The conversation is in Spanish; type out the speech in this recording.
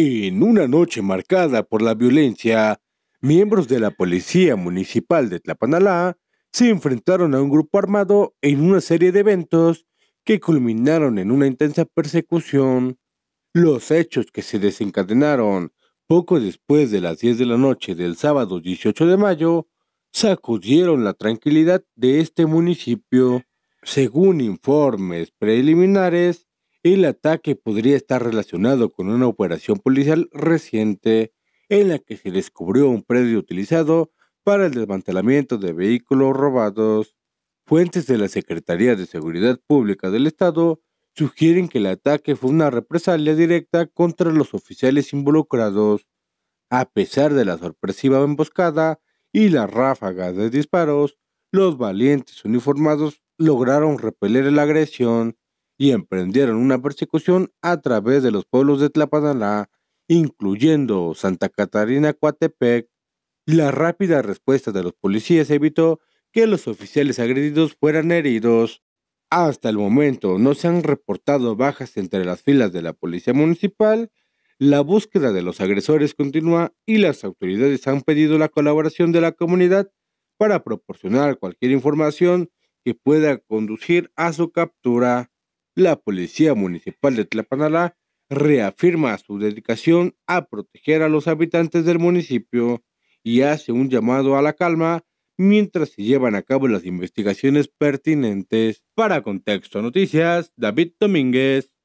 En una noche marcada por la violencia, miembros de la Policía Municipal de Tlapanalá se enfrentaron a un grupo armado en una serie de eventos que culminaron en una intensa persecución. Los hechos que se desencadenaron poco después de las 10 de la noche del sábado 18 de mayo sacudieron la tranquilidad de este municipio. Según informes preliminares, el ataque podría estar relacionado con una operación policial reciente en la que se descubrió un predio utilizado para el desmantelamiento de vehículos robados. Fuentes de la Secretaría de Seguridad Pública del Estado sugieren que el ataque fue una represalia directa contra los oficiales involucrados. A pesar de la sorpresiva emboscada y la ráfaga de disparos, los valientes uniformados lograron repeler la agresión y emprendieron una persecución a través de los pueblos de Tlapanalá, incluyendo Santa Catarina, Coatepec. La rápida respuesta de los policías evitó que los oficiales agredidos fueran heridos. Hasta el momento no se han reportado bajas entre las filas de la policía municipal. La búsqueda de los agresores continúa y las autoridades han pedido la colaboración de la comunidad para proporcionar cualquier información que pueda conducir a su captura la Policía Municipal de Tlapanalá reafirma su dedicación a proteger a los habitantes del municipio y hace un llamado a la calma mientras se llevan a cabo las investigaciones pertinentes. Para Contexto Noticias, David Domínguez.